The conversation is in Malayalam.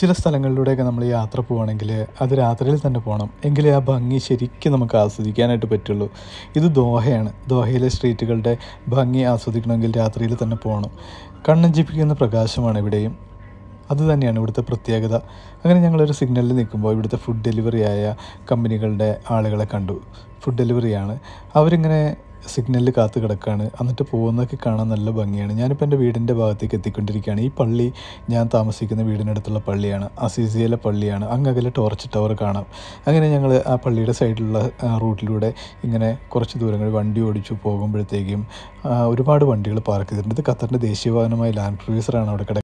ചില സ്ഥലങ്ങളിലൂടെയൊക്കെ നമ്മൾ യാത്ര പോവുകയാണെങ്കിൽ അത് രാത്രിയിൽ തന്നെ പോകണം എങ്കിലേ ആ ഭംഗി ശരിക്കും നമുക്ക് ആസ്വദിക്കാനായിട്ട് പറ്റുള്ളൂ ഇത് ദോഹയാണ് ദോഹയിലെ സ്ട്രീറ്റുകളുടെ ഭംഗി ആസ്വദിക്കണമെങ്കിൽ രാത്രിയിൽ തന്നെ പോകണം കണ്ണഞ്ചിപ്പിക്കുന്ന പ്രകാശമാണ് ഇവിടെയും അത് തന്നെയാണ് ഇവിടുത്തെ പ്രത്യേകത അങ്ങനെ ഞങ്ങളൊരു സിഗ്നലിൽ നിൽക്കുമ്പോൾ ഇവിടുത്തെ ഫുഡ് ഡെലിവറി ആയ കമ്പനികളുടെ ആളുകളെ കണ്ടു ഫുഡ് ഡെലിവറിയാണ് അവരിങ്ങനെ സിഗ്നലിൽ കാത്തു കിടക്കുകയാണ് എന്നിട്ട് പോകുന്നതൊക്കെ കാണാൻ നല്ല ഭംഗിയാണ് ഞാനിപ്പോൾ എൻ്റെ വീടിൻ്റെ ഭാഗത്തേക്ക് എത്തിക്കൊണ്ടിരിക്കുകയാണ് ഈ പള്ളി ഞാൻ താമസിക്കുന്ന വീടിനടുത്തുള്ള പള്ളിയാണ് അസീസിയയിലെ പള്ളിയാണ് അങ്ങകലെ ടോർച്ച് ടവർ കാണാം അങ്ങനെ ഞങ്ങൾ ആ പള്ളിയുടെ സൈഡിലുള്ള റൂട്ടിലൂടെ ഇങ്ങനെ കുറച്ച് ദൂരങ്ങൾ വണ്ടി ഓടിച്ചു പോകുമ്പോഴത്തേക്കും ഒരുപാട് വണ്ടികൾ പാർക്ക് ചെയ്തിട്ടുണ്ട് ഇത് ഖത്തറിൻ്റെ ദേശീയ വാഹനമായ ലാൻഡ് ക്രൂസറാണ് അവിടെ കിടക്കുന്നത്